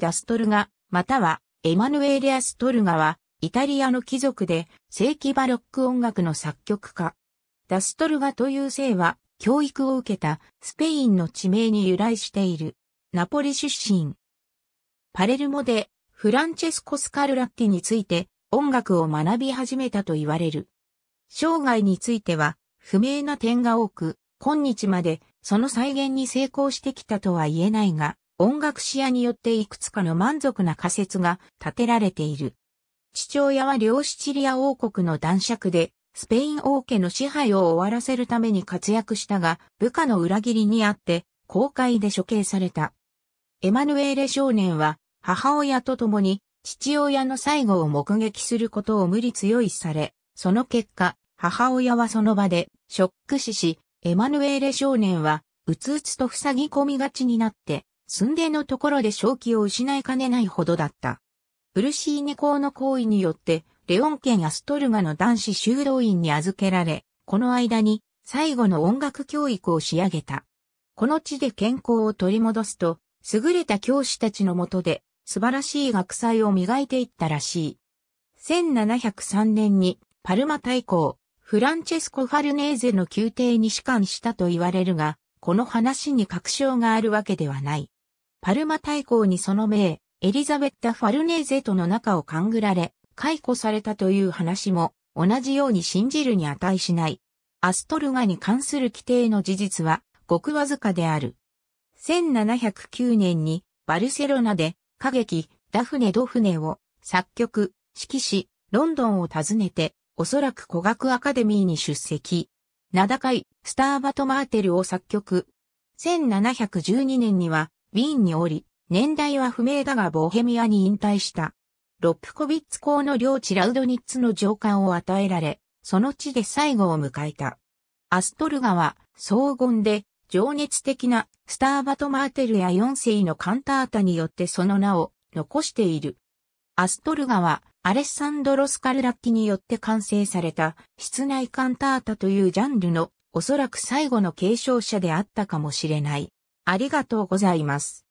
ダストルガ、またはエマヌエーレ・アストルガは、イタリアの貴族で、正規バロック音楽の作曲家。ダストルガという姓は、教育を受けたスペインの地名に由来している。ナポリ出身。パレルモで、フランチェスコ・スカルラッティについて、音楽を学び始めたと言われる。生涯については、不明な点が多く、今日まで、その再現に成功してきたとは言えないが、音楽視野によっていくつかの満足な仮説が立てられている。父親は両シチリア王国の男爵で、スペイン王家の支配を終わらせるために活躍したが、部下の裏切りにあって、公開で処刑された。エマヌエーレ少年は、母親と共に、父親の最後を目撃することを無理強いされ、その結果、母親はその場で、ショック死し、エマヌエーレ少年は、うつうつと塞ぎ込みがちになって、寸でのところで正気を失いかねないほどだった。ブルシーニ公の行為によって、レオン県アストルガの男子修道院に預けられ、この間に最後の音楽教育を仕上げた。この地で健康を取り戻すと、優れた教師たちのもとで素晴らしい学祭を磨いていったらしい。1703年にパルマ大公、フランチェスコ・ファルネーゼの宮廷に仕官したと言われるが、この話に確証があるわけではない。パルマ大公にその名、エリザベッタ・ファルネーゼとの仲を勘ぐられ、解雇されたという話も、同じように信じるに値しない。アストルガに関する規定の事実は、ごくわずかである。1709年に、バルセロナで、歌劇、ダフネ・ドフネを、作曲、指揮し、ロンドンを訪ねて、おそらく古学アカデミーに出席。名高い、スターバト・マーテルを作曲。1712年には、ウィーンにおり、年代は不明だがボヘミアに引退した。ロップコビッツ公の領地ラウドニッツの上官を与えられ、その地で最後を迎えた。アストルガは、荘厳で、情熱的なスターバトマーテルや四世のカンタータによってその名を残している。アストルガは、アレッサンドロ・スカルラッキによって完成された、室内カンタータというジャンルの、おそらく最後の継承者であったかもしれない。ありがとうございます。